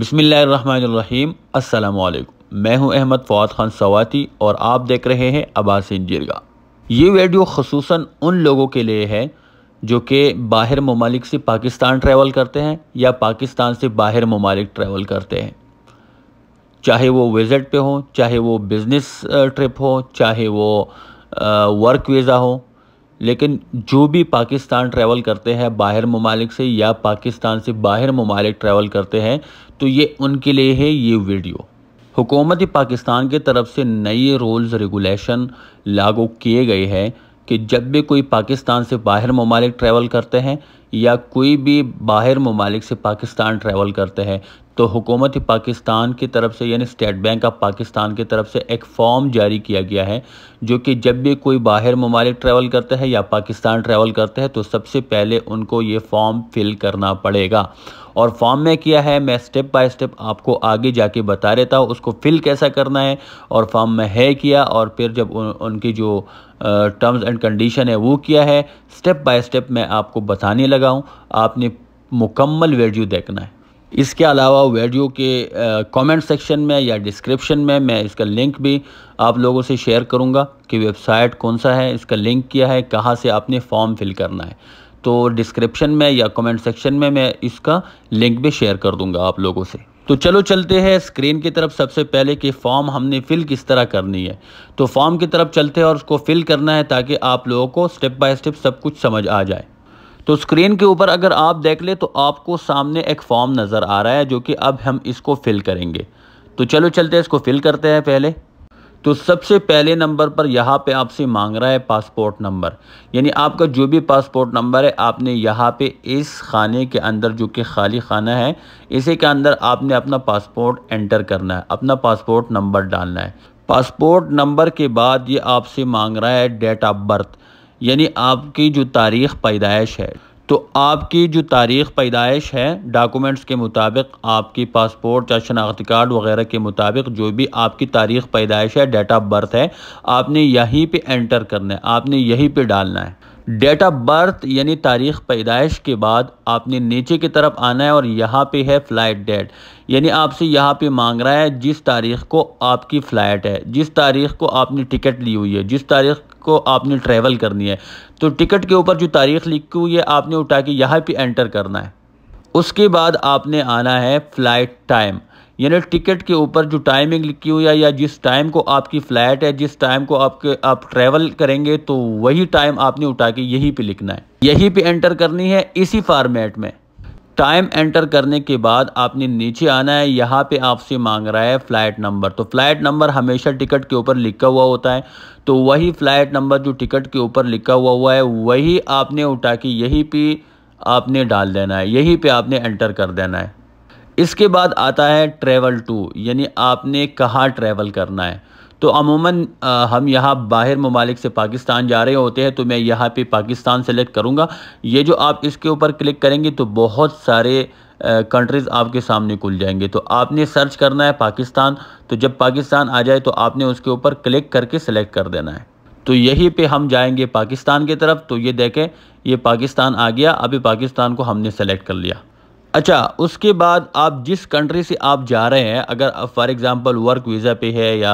बसमीम् मैं हूं अहमद फवाद खान सवाती और आप देख रहे हैं अबास जिरगा ये वीडियो खसूस उन लोगों के लिए है जो कि बाहर ममालिक से पाकिस्तान ट्रैवल करते हैं या पाकिस्तान से बाहर ममालिक ट्रैवल करते हैं चाहे वो विज़िट पे हो चाहे वो बिज़नेस ट्रिप हो चाहे वो वर्क वीज़ा हो लेकिन जो भी पाकिस्तान ट्रैवल करते हैं बाहर ममालिक से या पाकिस्तान से बाहर ममालिक ट्रैवल करते हैं तो ये उनके लिए है ये वीडियो हुकूमत पाकिस्तान के तरफ से नए रूल्स रेगुलेशन लागू किए गए हैं कि जब भी कोई पाकिस्तान से बाहर ममालिक ट्रैवल करते हैं या कोई भी बाहर ममालिक से पाकिस्तान ट्रैवल करते हैं तो हुकूमत पाकिस्तान की तरफ से यानी स्टेट बैंक ऑफ पाकिस्तान की तरफ से एक फॉर्म जारी किया गया है जो कि जब भी कोई बाहर ममालिक ट्रैवल करता है या पाकिस्तान ट्रैवल करता है तो सबसे पहले उनको ये फॉर्म फिल करना पड़ेगा और फॉर्म में किया है मैं स्टेप बाय स्टेप आपको आगे जाके बता देता हूँ उसको फिल कैसा करना है और फॉर्म में है किया और फिर जब उन, उनकी जो टर्म्स एंड कंडीशन है वो किया है स्टेप बाय स्टेप मैं आपको बताने लगा हूँ आपने मुकम्मल वीडियो देखना है इसके अलावा वीडियो के कमेंट सेक्शन में या डिस्क्रिप्शन में मैं इसका लिंक भी आप लोगों से शेयर करूंगा कि वेबसाइट कौन सा है इसका लिंक क्या है कहाँ से आपने फॉर्म फिल करना है तो डिस्क्रिप्शन में या कमेंट सेक्शन में मैं इसका लिंक भी शेयर कर दूंगा आप लोगों से तो चलो चलते हैं स्क्रीन की तरफ सबसे पहले कि फॉर्म हमने फिल किस तरह करनी है तो फॉर्म की तरफ चलते हैं और उसको फिल करना है ताकि आप लोगों को स्टेप बाय स्टेप सब कुछ समझ आ जाए तो स्क्रीन के ऊपर अगर आप देख ले तो आपको सामने एक फॉर्म नज़र आ रहा है जो कि अब हम इसको फिल करेंगे तो चलो चलते हैं इसको फिल करते हैं पहले तो सबसे पहले नंबर पर यहाँ पे आपसे मांग रहा है पासपोर्ट नंबर यानी आपका जो भी पासपोर्ट नंबर है आपने यहाँ पे इस खाने के अंदर जो कि खाली खाना है इसी के अंदर आपने अपना पासपोर्ट एंटर करना है अपना पासपोर्ट नंबर डालना है पासपोर्ट नंबर के बाद ये आपसे मांग रहा है डेट ऑफ बर्थ यानी आपकी जो तारीख़ पैदाइश है तो आपकी जो तारीख़ पैदाइश है डॉक्यूमेंट्स के मुताबिक आपकी पासपोर्ट या शनाख्ती कार्ड वगैरह के मुताबिक जो भी आपकी तारीख़ पैदाइश है डेट ऑफ बर्थ है आपने यहीं पे एंटर करना है आपने यहीं पे डालना है डेट ऑफ बर्थ यानी तारीख पैदाइश के बाद आपने नीचे की तरफ आना है और यहाँ पे है फ़्लाइट डेट यानी आपसे यहाँ पे मांग रहा है जिस तारीख को आपकी फ़्लाइट है जिस तारीख को आपने टिकट ली हुई है जिस तारीख को आपने ट्रैवल करनी है तो टिकट के ऊपर जो तारीख लिखी हुई है आपने उठा के यहाँ पर एंटर करना है उसके बाद आपने आना है फ़्लाइट टाइम यानी टिकट के ऊपर जो टाइमिंग लिखी हुई है या जिस टाइम को आपकी फ़्लाइट है जिस टाइम को आपके आप ट्रैवल करेंगे तो वही टाइम आपने उठा के यहीं पे लिखना है यहीं पे एंटर करनी है इसी फॉर्मेट में टाइम एंटर करने के बाद आपने नीचे आना है यहाँ पे आपसे मांग रहा है फ़्लाइट नंबर तो फ़्लाइट नंबर हमेशा टिकट के ऊपर लिखा हुआ होता है तो वही फ़्लाइट नंबर जो टिकट के ऊपर लिखा हुआ हुआ है वही आपने उठा के यहीं पे आपने डाल देना है यहीं पे आपने एंटर कर देना है इसके बाद आता है ट्रैवल टू यानी आपने कहाँ ट्रैवल करना है तो अमूमन हम यहाँ बाहर ममालिक से पाकिस्तान जा रहे होते हैं तो मैं यहाँ पे पाकिस्तान सेलेक्ट करूँगा ये जो आप इसके ऊपर क्लिक करेंगे तो बहुत सारे कंट्रीज़ आपके सामने खुल जाएंगे तो आपने सर्च करना है पाकिस्तान तो जब पाकिस्तान आ जाए तो आपने उसके ऊपर क्लिक करके सेलेक्ट कर देना है तो यहीं पे हम जाएंगे पाकिस्तान की तरफ तो ये देखें ये पाकिस्तान आ गया अभी पाकिस्तान को हमने सेलेक्ट कर लिया अच्छा उसके बाद आप जिस कंट्री से आप जा रहे हैं अगर फॉर एग्ज़ाम्पल वर्क वीज़ा पे है या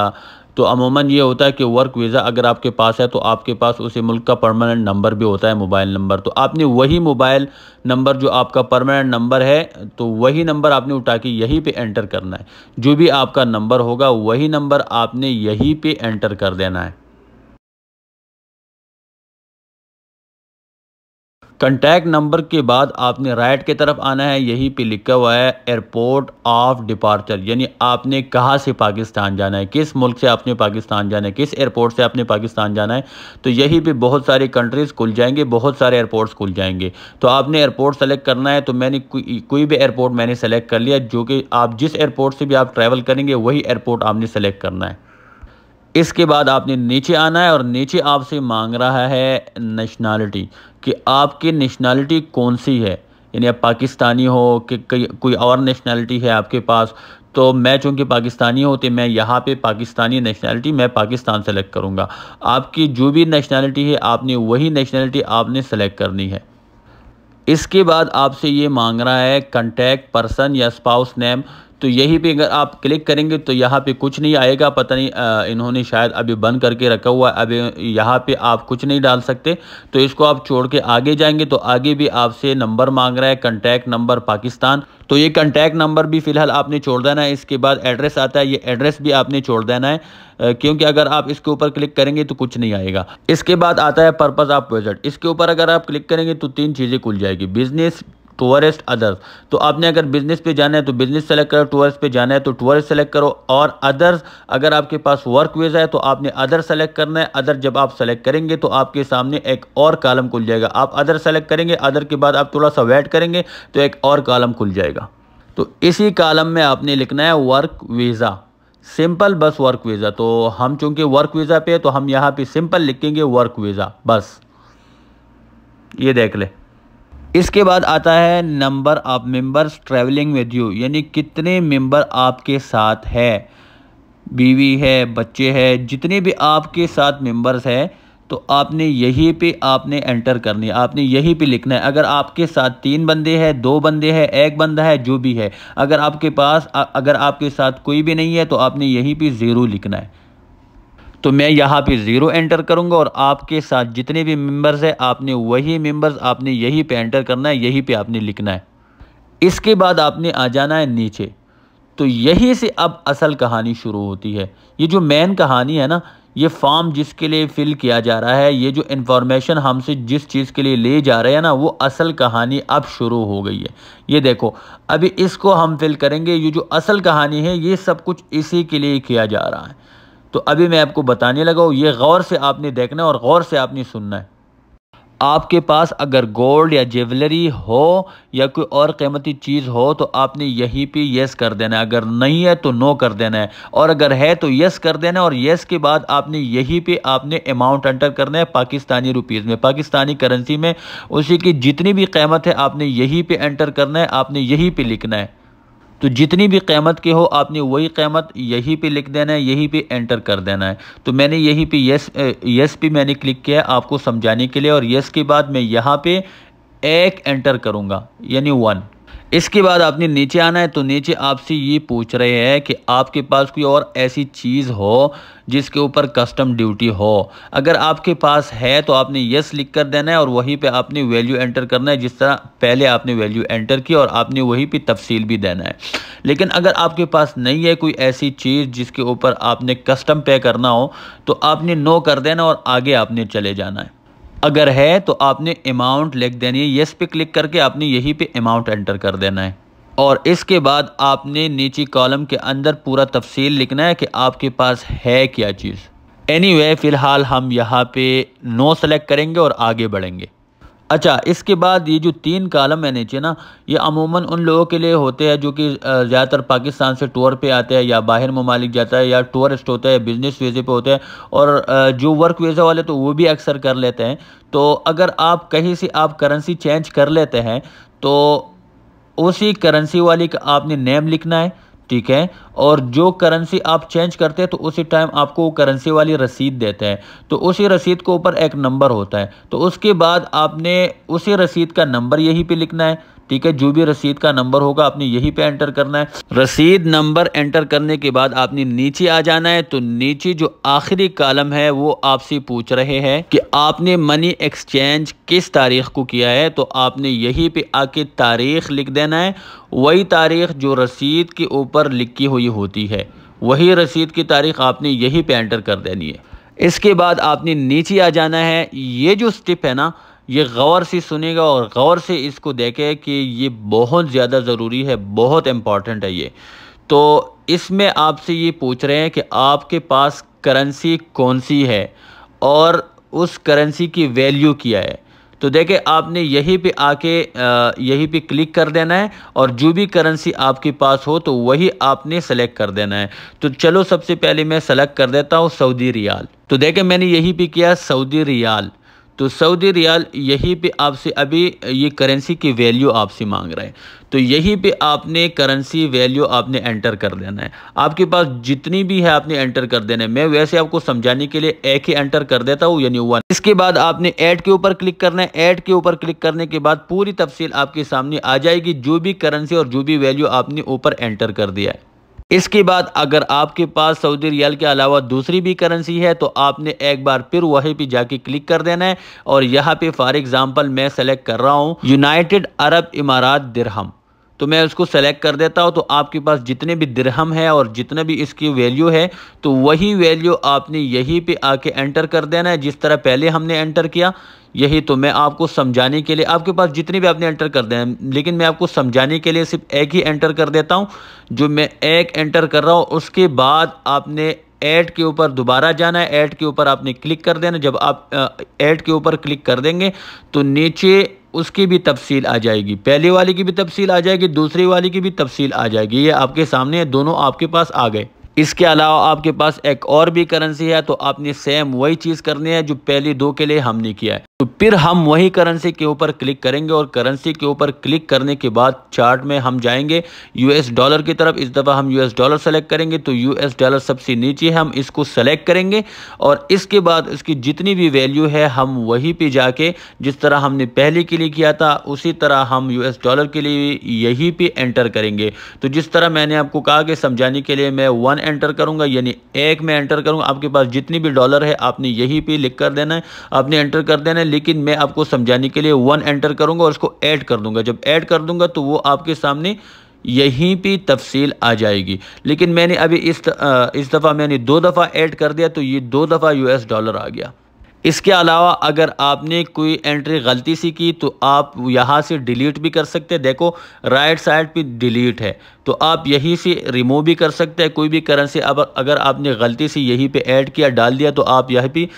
तो अमूमन ये होता है कि वर्क वीज़ा अगर आपके पास है तो आपके पास उसी मुल्क का परमानेंट नंबर भी होता है मोबाइल नंबर तो आपने वही मोबाइल नंबर जो आपका परमानेंट नंबर है तो वही नंबर आपने उठा के यहीं पे एंटर करना है जो भी आपका नंबर होगा वही नंबर आपने यहीं पे एंटर कर देना है कंटैक्ट नंबर के बाद आपने राइट की तरफ आना है यहीं पे लिखा हुआ है एयरपोर्ट ऑफ डिपार्चर यानी आपने कहाँ से पाकिस्तान जाना है किस मुल्क से आपने पाकिस्तान जाना है किस एयरपोर्ट से आपने पाकिस्तान जाना है तो यहीं पे बहुत सारी कंट्रीज़ खुल जाएंगे बहुत सारे एयरपोर्ट्स खुल जाएंगे तो आपने एयरपोर्ट सेलेक्ट करना है तो मैंने कोई भी एयरपोर्ट मैंने सेलेक्ट कर लिया जो कि आप जिस एयरपोर्ट से भी आप ट्रैवल करेंगे वही एयरपोर्ट आपने सेलेक्ट करना है इसके बाद आपने नीचे आना है और नीचे आपसे मांग रहा है नेशनलिटी कि आपकी नेशनलिटी कौन सी है यानी आप पाकिस्तानी हो कि कोई और नेशनलिटी है आपके पास तो मैं चूँकि पाकिस्तानी होते तो मैं यहाँ पे पाकिस्तानी नेशनलिटी मैं पाकिस्तान सेलेक्ट करूँगा आपकी जो भी नेशनलिटी है आपने वही नेशनलिटी आपने सेलेक्ट करनी है इसके बाद आपसे ये मांग रहा है कंटेक्ट पर्सन या स्पाउस नेम तो यही पे अगर आप क्लिक करेंगे तो यहाँ पे कुछ नहीं आएगा पता नहीं आ, इन्होंने शायद अभी बंद करके रखा हुआ है अभी यहाँ पे आप कुछ नहीं डाल सकते तो इसको आप छोड़ के आगे जाएंगे तो आगे भी आपसे नंबर मांग रहा है कंटैक्ट नंबर पाकिस्तान तो ये कंटैक्ट नंबर भी फ़िलहाल आपने छोड़ देना है इसके बाद एड्रेस आता है ये एड्रेस भी आपने छोड़ देना है क्योंकि अगर आप इसके ऊपर क्लिक करेंगे तो कुछ नहीं आएगा इसके बाद आता है पर्पज़ ऑफ विजट इसके ऊपर अगर आप क्लिक करेंगे तो तीन चीज़ें खुल जाएगी बिजनेस टूरिस्ट अदर्स तो आपने अगर बिज़नेस पे जाना है तो बिज़नेस सेलेक्ट करो टूरिस्ट पे जाना है तो टूरिस्ट सेलेक्ट करो और अदर्स अगर आपके पास वर्क वीज़ा है तो आपने अदर सेलेक्ट करना है अदर जब आप सेलेक्ट करेंगे तो आपके सामने एक और कालम खुल जाएगा आप अदर सेलेक्ट करेंगे अदर के बाद आप थोड़ा सा वेट करेंगे तो एक और कालम खुल जाएगा तो इसी कालम में आपने लिखना है वर्क वीज़ा सिंपल बस वर्क वीज़ा तो हम चूंकि वर्क वीज़ा पे तो हम यहाँ पे सिंपल लिखेंगे वर्क वीज़ा बस ये देख ले इसके बाद आता है number of members travelling with you यानी कितने मेंबर आपके साथ है बीवी है बच्चे हैं जितने भी आपके साथ मेंबर्स हैं तो आपने यहीं पे आपने एंटर करनी है आपने यहीं पे लिखना है अगर आपके साथ तीन बंदे हैं दो बंदे हैं एक बंदा है जो भी है अगर आपके पास अगर आपके साथ कोई भी नहीं है तो आपने यहीं पे ज़ीरो लिखना है तो मैं यहाँ पे ज़ीरो एंटर करूँगा और आपके साथ जितने भी मेंबर्स हैं आपने वही मेंबर्स आपने यही पे एंटर करना है यही पे आपने लिखना है इसके बाद आपने आ जाना है नीचे तो यही से अब असल कहानी शुरू होती है ये जो मेन कहानी है ना ये फॉर्म जिसके लिए फिल किया जा रहा है ये जो इन्फॉर्मेशन हमसे जिस चीज़ के लिए ले जा रहे हैं ना वो असल कहानी अब शुरू हो गई है ये देखो अभी इसको हम फिल करेंगे ये जो असल कहानी है ये सब कुछ इसी के लिए किया जा रहा है तो अभी मैं आपको बताने लगा हूँ ये गौर से आपने देखना है और गौर से आपने सुनना है आपके पास अगर गोल्ड या ज्वेलरी हो या कोई और कीमती चीज़ हो तो आपने यहीं पे यस कर देना है अगर नहीं है तो नो कर देना है और अगर है तो यस कर देना है और यस के बाद आपने यहीं पे आपने अमाउंट एंटर करना है पाकिस्तानी रुपीज़ में पाकिस्तानी करेंसी में उसी की जितनी भी कीमत है आपने यहीं पे एंटर करना है आपने यहीं पर लिखना है तो जितनी भी क़ीमत की हो आपने वही कीमत यहीं पे लिख देना है यहीं पे एंटर कर देना है तो मैंने यहीं पे यस यस पे मैंने क्लिक किया आपको समझाने के लिए और यस के बाद मैं यहाँ पे एक एंटर करूँगा यानी वन इसके बाद आपने नीचे आना है तो नीचे आपसे ये पूछ रहे हैं कि आपके पास कोई और ऐसी चीज़ हो जिसके ऊपर कस्टम ड्यूटी हो अगर आपके पास है तो आपने यस लिख कर देना है और वहीं पे आपने वैल्यू एंटर करना है जिस तरह पहले आपने वैल्यू एंटर की और आपने वहीं पे तफसील भी देना है लेकिन अगर आपके पास नहीं है कोई ऐसी चीज़ जिसके ऊपर आपने कस्टम पे करना हो तो आपने नो कर देना और आगे आपने चले जाना है अगर है तो आपने अमाउंट लिख देनी है येस पे क्लिक करके आपने यहीं पे अमाउंट एंटर कर देना है और इसके बाद आपने नीचे कॉलम के अंदर पूरा तफसील लिखना है कि आपके पास है क्या चीज़ एनी anyway, फ़िलहाल हम यहाँ पे नो सेलेक्ट करेंगे और आगे बढ़ेंगे अच्छा इसके बाद ये जो तीन कालम है नीचे ना ये अमूमन उन लोगों के लिए होते हैं जो कि ज़्यादातर पाकिस्तान से टूर पे आते हैं या बाहर ममालिक जाता है या टूरिस्ट होता है बिज़नेस वीज़े पे होते हैं और जो वर्क वीज़ा वाले तो वो भी अक्सर कर लेते हैं तो अगर आप कहीं से आप करेंसी चेंज कर लेते हैं तो उसी करेंसी वाली का आपने नेम लिखना है ठीक है और जो करेंसी आप चेंज करते हैं तो उसी टाइम आपको वो करेंसी वाली रसीद देते हैं तो उसी रसीद के ऊपर एक नंबर होता है तो उसके बाद आपने उसी रसीद का नंबर यहीं पे लिखना है ठीक है जो भी रसीद का नंबर होगा आपने यही पे एंटर करना है रसीद नंबर एंटर करने के बाद आपने नीचे आ जाना है तो नीचे जो आखिरी कॉलम है वो आपसे पूछ रहे हैं कि आपने मनी एक्सचेंज किस तारीख को किया है तो आपने यही पे आके तारीख लिख देना है वही तारीख जो रसीद के ऊपर लिखी हुई होती है वही रसीद की तारीख आपने यही पे एंटर कर देनी है इसके बाद आपने नीचे आ जाना है ये जो स्टिप है ना ये गौर से सुनेगा और गौर से इसको देखे कि ये बहुत ज़्यादा ज़रूरी है बहुत इम्पॉर्टेंट है ये तो इसमें आपसे ये पूछ रहे हैं कि आपके पास करेंसी कौन सी है और उस करेंसी की वैल्यू क्या है तो देखें आपने यहीं पे आके यहीं पे क्लिक कर देना है और जो भी करेंसी आपके पास हो तो वही आपने सेलेक्ट कर देना है तो चलो सबसे पहले मैं सेलेक्ट कर देता हूँ सऊदी रियाल तो देखें मैंने यहीं पे किया सऊदी रियाल तो सऊदी रियाल यहीं पे आपसे अभी ये करेंसी की वैल्यू आपसे मांग रहा है तो यहीं पे आपने करेंसी वैल्यू आपने एंटर कर देना है आपके पास जितनी भी है आपने एंटर कर देना है मैं वैसे आपको समझाने के लिए एक ही एंटर कर देता हूँ यानी वन इसके बाद आपने ऐड के ऊपर क्लिक करना है ऐड के ऊपर क्लिक करने के बाद पूरी तफसील आपके सामने आ जाएगी जो भी करेंसी और जो भी वैल्यू आपने ऊपर एंटर कर दिया है इसके बाद अगर आपके पास सऊदी रियाल के अलावा दूसरी भी करेंसी है तो आपने एक बार फिर वहीं पे जाके क्लिक कर देना है और यहाँ पे फॉर एग्जांपल मैं सेलेक्ट कर रहा हूँ यूनाइटेड अरब इमारात दिरहम तो मैं उसको सेलेक्ट कर देता हूँ तो आपके पास जितने भी दिरहम है और जितने भी इसकी वैल्यू है तो वही वैल्यू आपने यहीं पे आके एंटर कर देना है जिस तरह पहले हमने एंटर किया यही तो मैं आपको समझाने के लिए आपके पास जितनी भी आपने एंटर कर देना लेकिन मैं आपको समझाने के लिए सिर्फ एक ही एंटर कर देता हूँ जो मैं एक एंटर कर रहा हूँ उसके बाद आपने ऐड के ऊपर दोबारा जाना है ऐड के ऊपर आपने क्लिक कर देना जब आप ऐड के ऊपर क्लिक कर देंगे तो नीचे उसकी भी तफसील आ जाएगी पहले वाले की भी तफसील आ जाएगी दूसरे वाले की भी तफसील आ जाएगी ये आपके सामने दोनों आपके पास आ गए इसके अलावा आपके पास एक और भी करेंसी है तो आपने सेम वही चीज़ करनी है जो पहले दो के लिए हमने किया है तो फिर हम वही करेंसी के ऊपर क्लिक करेंगे और करेंसी के ऊपर क्लिक करने के बाद चार्ट में हम जाएंगे यूएस डॉलर की तरफ इस दफ़ा हम यूएस डॉलर सेलेक्ट करेंगे तो यूएस डॉलर सबसे नीचे हम इसको सेलेक्ट करेंगे और इसके बाद इसकी जितनी भी वैल्यू है हम वहीं पे जाके जिस तरह हमने पहले के लिए किया था उसी तरह हम यू डॉलर के लिए यहीं पर एंटर करेंगे तो जिस तरह मैंने आपको कहा कि समझाने के लिए मैं वन एंटर करूँगा यानी एक में एंटर करूँगा आपके पास जितनी भी डॉलर है आपने यहीं पर लिख कर देना है आपने एंटर कर देना है लेकिन मैं आपको समझाने के लिए वन एंटर करूंगा और उसको ऐड कर दूंगा जब ऐड कर दूंगा तो वो आपके सामने यहीं पे तफसील आ जाएगी लेकिन मैंने अभी इस इस दफ़ा मैंने दो दफ़ा ऐड कर दिया तो ये दो दफ़ा यूएस डॉलर आ गया इसके अलावा अगर आपने कोई एंट्री गलती सी की तो आप यहाँ से डिलीट भी कर सकते हैं देखो राइट साइड पे डिलीट है तो आप यहीं से रिमूव भी कर सकते हैं कोई भी करेंसी अब अगर आपने गलती से यहीं पे ऐड किया डाल दिया तो आप यहाँ पे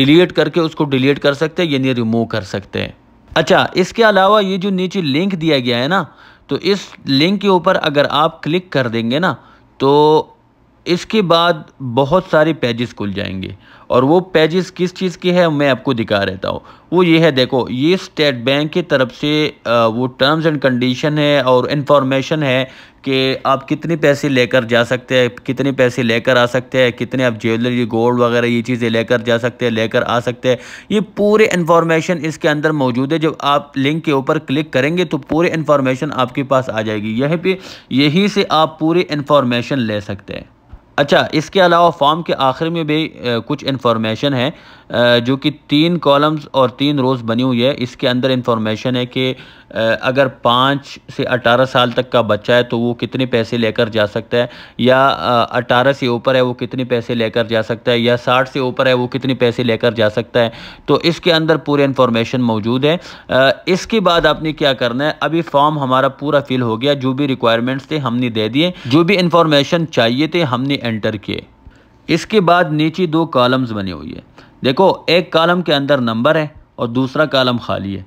डिलीट करके उसको डिलीट कर सकते हैं यानी रिमूव कर सकते हैं अच्छा इसके अलावा ये जो नीचे लिंक दिया गया है ना तो इस लिंक के ऊपर अगर आप क्लिक कर देंगे ना तो इसके बाद बहुत सारे पेजेस खुल जाएंगे और वो पेजेस किस चीज़ के हैं मैं आपको दिखा रहता हूँ वो ये है देखो ये स्टेट बैंक की तरफ से वो टर्म्स एंड कंडीशन है और इन्फॉर्मेशन है कि आप कितने पैसे लेकर जा सकते हैं कितने पैसे लेकर आ सकते हैं कितने आप ज्वेलरी गोल्ड वगैरह ये चीज़ें लेकर जा सकते हैं लेकर आ सकते हैं ये पूरे इन्फॉर्मेशन इसके अंदर मौजूद है जब आप लिंक के ऊपर क्लिक करेंगे तो पूरे इन्फॉर्मेशन आपके पास आ जाएगी यहीं पर यहीं से आप पूरी इन्फॉर्मेशन ले सकते हैं अच्छा इसके अलावा फॉर्म के आखिर में भी कुछ इन्फॉर्मेशन है जो कि तीन कॉलम्स और तीन रोज़ बनी हुई है इसके अंदर इंफॉर्मेशन है कि अगर पाँच से अठारह साल तक का बच्चा है तो वो कितने पैसे लेकर जा सकता है या अठारह से ऊपर है वो कितने पैसे लेकर जा सकता है या साठ से ऊपर है वो कितने पैसे लेकर जा सकता है तो इसके अंदर पूरे इन्फॉर्मेशन मौजूद है इसके बाद आपने क्या करना है अभी फॉर्म हमारा पूरा फिल हो गया जो भी रिक्वायरमेंट्स थे हमने दे दिए जो भी इंफॉर्मेशन चाहिए थे हमने एंटर किए इसके बाद नीचे दो कॉलम्स बनी हुई है देखो एक कॉलम के अंदर नंबर है और दूसरा कॉलम खाली है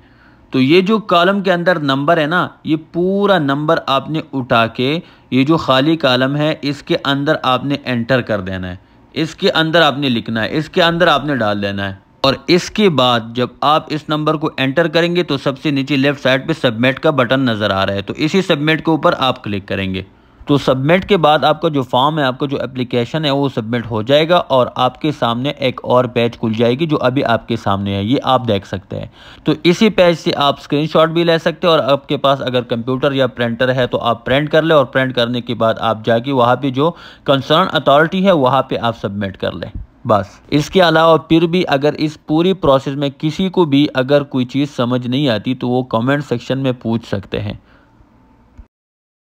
तो ये जो कॉलम के अंदर नंबर है ना ये पूरा नंबर आपने उठा के ये जो खाली कॉलम है इसके अंदर आपने एंटर कर देना है इसके अंदर आपने लिखना है इसके अंदर आपने डाल देना है और इसके बाद जब आप इस नंबर को एंटर करेंगे तो सबसे नीचे लेफ्ट साइड पे सबमिट का बटन नज़र आ रहा है तो इसी सबमिट के ऊपर आप क्लिक करेंगे तो सबमिट के बाद आपका जो फॉर्म है आपका जो एप्लीकेशन है वो सबमिट हो जाएगा और आपके सामने एक और पेज खुल जाएगी जो अभी आपके सामने है ये आप देख सकते हैं तो इसी पेज से आप स्क्रीनशॉट भी ले सकते हैं और आपके पास अगर कंप्यूटर या प्रिंटर है तो आप प्रिंट कर ले और प्रिंट करने के बाद आप जाके वहाँ पर जो कंसर्न अथॉरिटी है वहाँ पर आप सबमिट कर लें बस इसके अलावा फिर भी अगर इस पूरी प्रोसेस में किसी को भी अगर कोई चीज़ समझ नहीं आती तो वो कमेंट सेक्शन में पूछ सकते हैं